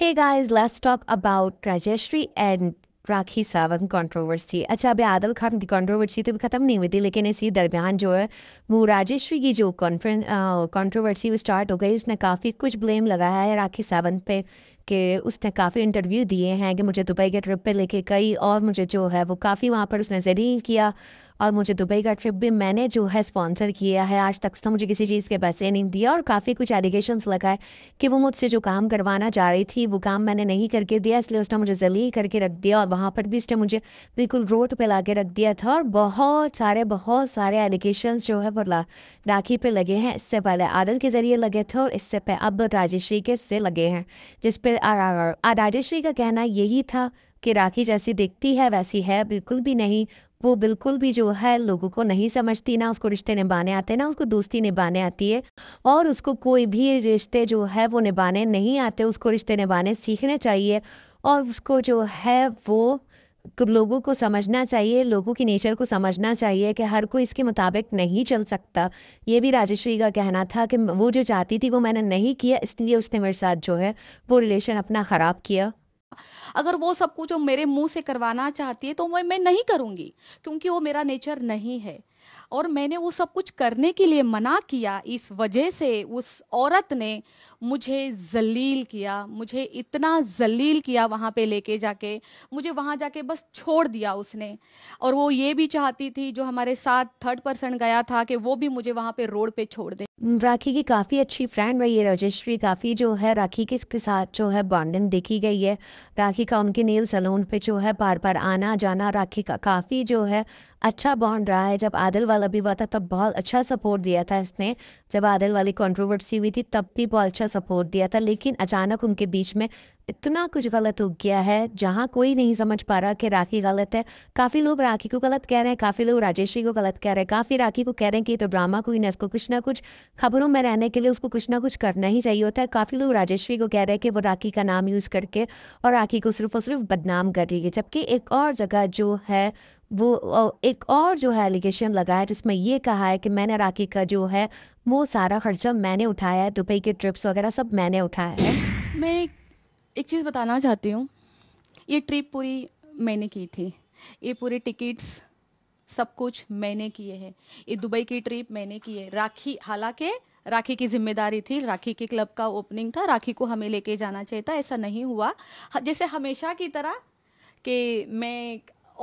Hey guys, let's talk about Rajeshri and Rakhi Sawant controversy अच्छा अभी आदल खान की कंट्रोवर्सी तो ख़त्म नहीं हुई थी लेकिन इसी दरमियान जो है वो राजेश्री की जो कॉन्फ्रेंस कंट्रोवर्सी वो स्टार्ट हो गई उसने काफ़ी कुछ ब्लेम लगाया है राखी सावंत पे कि उसने काफ़ी इंटरव्यू दिए हैं कि मुझे दुबई के ट्रिप पे लेके गई और मुझे जो है वो काफ़ी वहाँ पर उसने जरिए किया और मुझे दुबई का ट्रिप भी मैंने जो है स्पॉन्सर किया है आज तक तो मुझे किसी चीज़ के पैसे नहीं दिया और काफ़ी कुछ लगा लगाए कि वो मुझसे जो काम करवाना चाह रही थी वो काम मैंने नहीं करके दिया इसलिए उसने मुझे जली करके रख दिया और वहाँ पर भी उसने मुझे बिल्कुल रोड पर ला के रख दिया था और बहुत सारे बहुत सारे एलिगेशन जो है वो राखी पे लगे हैं इससे पहले आदल के ज़रिए लगे थे और इससे पहले अब राजेश्री के से लगे हैं जिस पर राजेश्री का कहना यही था कि राखी जैसी दिखती है वैसी है बिल्कुल भी नहीं वो बिल्कुल भी जो है लोगों को नहीं समझती ना उसको रिश्ते निभाने आते ना उसको दोस्ती निभाने आती है और उसको कोई भी रिश्ते जो है वो निभाने नहीं आते उसको रिश्ते निभाने सीखने चाहिए और उसको जो है वो लोगों को समझना चाहिए लोगों की नेचर को समझना चाहिए कि हर कोई इसके मुताबिक नहीं चल सकता ये भी राजेश्वरी का कहना था कि वो जो चाहती थी वो मैंने नहीं किया इसलिए उसने मेरे साथ जो है वो रिलेशन अपना ख़राब किया अगर वो सब कुछ वो मेरे मुंह से करवाना चाहती है तो मैं मैं नहीं करूंगी क्योंकि वो मेरा नेचर नहीं है और मैंने वो सब कुछ करने के लिए मना किया इस वजह से उस औरत ने मुझे जलील किया मुझे इतना जलील किया वहाँ पे लेके जाके मुझे वहाँ जाके बस छोड़ दिया उसने और वो ये भी चाहती थी जो हमारे साथ थर्ड पर्सन गया था कि वो भी मुझे वहाँ पे रोड पे छोड़ दे राखी की काफ़ी अच्छी फ्रेंड रही है रजश्री काफ़ी जो है राखी के साथ जो है बॉन्डिंग देखी गई है राखी का उनके नेल सलून पे जो है बार बार आना जाना राखी का काफ़ी जो है अच्छा बॉन्ड रहा है जब आदिल वाला भी हुआ था तब बहुत अच्छा सपोर्ट दिया था इसने जब आदिल वाली कंट्रोवर्सी हुई थी तब भी बहुत अच्छा सपोर्ट दिया था लेकिन अचानक उनके बीच में इतना कुछ गलत हो गया है जहाँ कोई नहीं समझ पा रहा कि राखी गलत है काफ़ी लोग राखी को गलत कह रहे हैं काफ़ी लोग राजेश्वरी को गलत कह रहे हैं काफ़ी राखी को कह रहे हैं कि तो ड्रामा कोई ना इसको कुछ ना कुछ खबरों में रहने के लिए उसको कुछ ना कुछ करना ही चाहिए होता है काफ़ी लोग राजेश्वरी को कह रहे हैं कि वो राखी का नाम यूज़ करके और राखी को सिर्फ और सिर्फ बदनाम कर रही है जबकि एक और जगह जो है वो एक और जो है एलिगेशन लगाया जिसमें ये कहा है कि मैंने राखी का जो है वो सारा खर्चा मैंने उठाया है दुबई के ट्रिप्स वगैरह सब मैंने उठाया है मैं एक चीज़ बताना चाहती हूँ ये ट्रिप पूरी मैंने की थी ये पूरे टिकट्स सब कुछ मैंने किए हैं ये दुबई की ट्रिप मैंने की है राखी हालांकि राखी की जिम्मेदारी थी राखी के क्लब का ओपनिंग था राखी को हमें लेके जाना चाहिए था ऐसा नहीं हुआ जैसे हमेशा की तरह कि मैं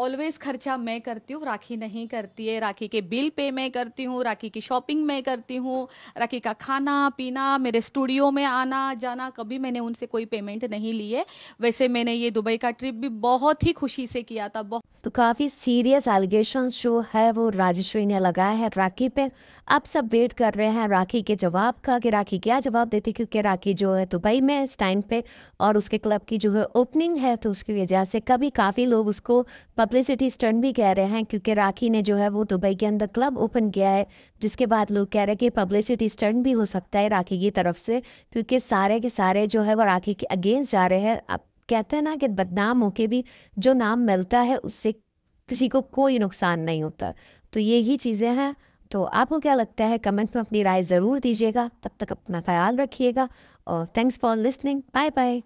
ऑलवेज खर्चा मैं करती हूँ राखी नहीं करती है राखी के बिल पे मैं करती हूँ राखी की शॉपिंग मैं करती हूँ राखी का खाना पीना मेरे स्टूडियो में आना जाना कभी मैंने उनसे कोई पेमेंट नहीं लिए वैसे मैंने ये दुबई का ट्रिप भी बहुत ही खुशी से किया था बहुत तो काफ़ी सीरियस एलिगेशन जो है वो राजेश्वरी ने लगाया है राखी पे अब सब वेट कर रहे हैं राखी के जवाब का कि राखी क्या जवाब देती क्योंकि राखी जो है दुबई में स्टैंड पे और उसके क्लब की जो है ओपनिंग है तो उसकी वजह से कभी काफ़ी लोग उसको पब्लिसिटी स्टंट भी कह रहे हैं क्योंकि राखी ने जो है वो दुबई के अंदर क्लब ओपन किया है जिसके बाद लोग कह रहे हैं कि पब्लिसिटी स्टंट भी हो सकता है राखी की तरफ से क्योंकि सारे के सारे जो है वो राखी के अगेंस्ट जा रहे हैं अब कहते हैं ना कि बदनाम होके भी जो नाम मिलता है उससे किसी को कोई नुकसान नहीं होता तो यही चीज़ें हैं तो आपको क्या लगता है कमेंट में अपनी राय ज़रूर दीजिएगा तब तक अपना ख्याल रखिएगा और thanks for listening bye bye